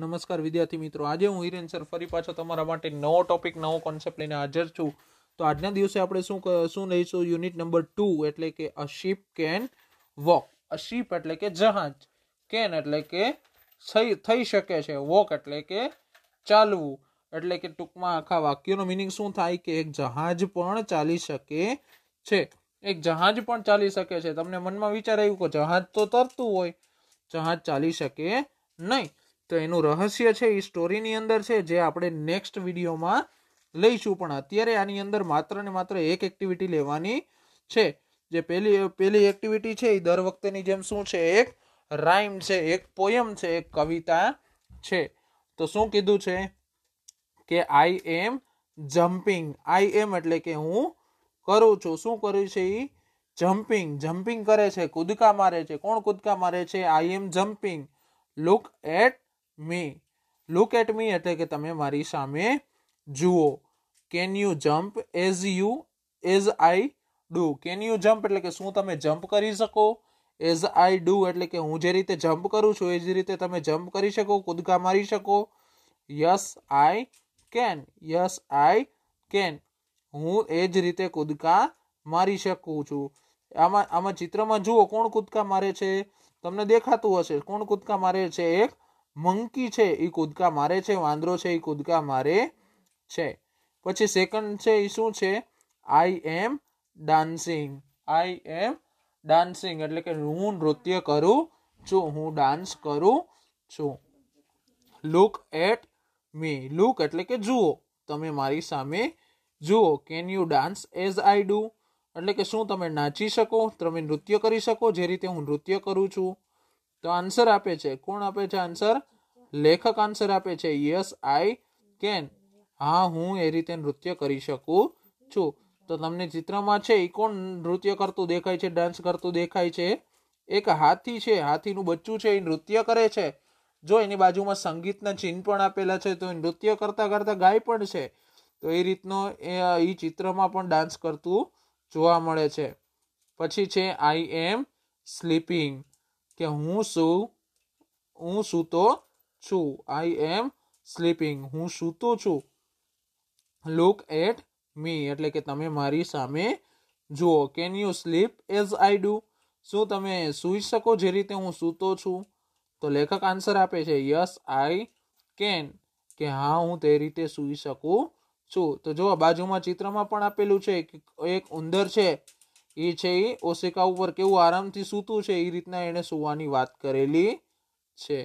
નમસ્કાર વિદ્યાર્થી મિત્રો આજે હું હિરેન સર ફરી પાછો તમારા માટે નવો ટોપિક નવો કોન્સેપ્ટ લઈને હાજર છું તો આજના દિવસે આપણે શું શું લઈશું યુનિટ નંબર ટુ એટલે કે a ship can walk a ship એટલે કે જહાજ કેન એટલે કે થઈ શકે છે વોક એટલે કે ચાલવું એટલે કે ટૂંકમાં આખા વાક્યનો મિનિંગ શું થાય કે એક જહાજ પણ ચાલી શકે છે એક જહાજ પણ ચાલી શકે છે તમને મનમાં વિચાર આવ્યું કે જહાજ તો તરતું હોય જહાજ ચાલી શકે નહીં તો એનું રહસ્ય છે એ સ્ટોરીની અંદર છે જે આપણે નેક્સ્ટ વિડીયોમાં લઈશું પણ અત્યારે આની અંદર માત્ર ને માત્ર એક એક્ટિવિટી લેવાની છે જે પહેલી પહેલી એક્ટિવિટી છે એ દર વખતેની જેમ શું છે એક રાઇમ છે એક પોયમ છે એક કવિતા છે તો શું કીધું છે કે આઈ એમ જમ્પિંગ આઈ એમ એટલે કે હું કરું છું શું કરું છે એ જમ્પિંગ જમ્પિંગ કરે છે કૂદકા મારે છે કોણ કૂદકા મારે છે I am jumping look at me look at me એટલે કે તમે મારી સામે જુઓ can you jump as you as I do can you jump એટલે કે શું તમે જમ્પ કરી શકો એઝ આઈ ડુ એટલે કે હું જે રીતે જમ્પ કરું છું એ જ રીતે તમે જમ્પ કરી શકો કૂદકા મારી શકો yes I can yes I can હું એ જ રીતે કૂદકા મારી શકું છું આમાં આમાં ચિત્રમાં જુઓ કોણ કૂદકા મારે છે તમને દેખાતું હશે કોણ કૂદકા મારે છે એક મંકી છે એ કૂદકા મારે છે વાંદરો છે એ કૂદકા મારે છે પછી સેકન્ડ છે એ શું છે I M dancing I M dancing એટલે કે હું નૃત્ય કરું છું હું ડાન્સ કરું છું લુક એટ મી લુક એટલે કે જુઓ તમે મારી સામે જુઓ can you dance as I do એટલે કે શું તમે નાચી શકો તમે નૃત્ય કરી શકો જે રીતે હું નૃત્ય કરું છું તો આન્સર આપે છે કોણ આપે છે આન્સર લેખક આન્સર આપે છે યસ આઈ કેન હા હું એ રીતે નૃત્ય કરી શકું છું તો તમને ચિત્રમાં છે એ કોણ નૃત્ય કરતું દેખાય છે ડાન્સ કરતું દેખાય છે એક હાથી છે હાથીનું બચ્ચું છે એ નૃત્ય કરે છે જો એની બાજુમાં સંગીતના ચિહ્ન પણ આપેલા છે તો નૃત્ય કરતા કરતા ગાય પણ છે તો એ રીતનો એ ચિત્રમાં પણ ડાન્સ કરતું જોવા મળે છે પછી છે આઈ એમ સ્લીપિંગ કે હું શું હું સૂતો છું આઈ એમ સ્લીપિંગ હું સૂતો છું લુક એટ મી એટલે કે તમે મારી સામે જુઓ can you sleep as I do શું તમે સૂઈ શકો જે રીતે હું સૂતો છું તો લેખક આન્સર આપે છે યસ આઈ કેન કે હા હું તે રીતે સૂઈ શકું છું તો જો બાજુમાં ચિત્રમાં પણ આપેલું છે કે એક ઉંદર છે એ છે એ ઓશિકા ઉપર કેવું આરામથી સૂતું છે એ રીતના એણે સુવાની વાત કરેલી છે